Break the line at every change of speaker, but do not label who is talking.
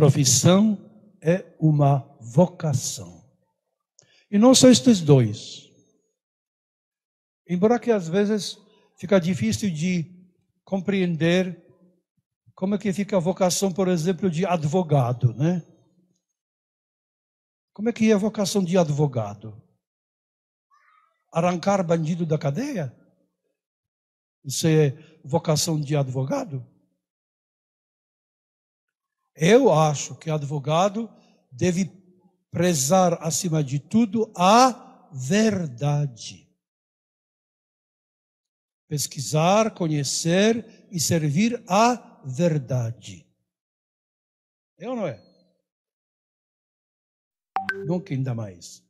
profissão é uma vocação. E
não só estes
dois. Embora que às vezes fica difícil de compreender como é que fica a vocação, por exemplo, de advogado, né? Como é que é a vocação de advogado? Arrancar bandido da cadeia? Isso é vocação de advogado? Eu acho que advogado deve prezar, acima de tudo, a verdade. Pesquisar, conhecer e servir a verdade.
É ou não é? Nunca ainda mais.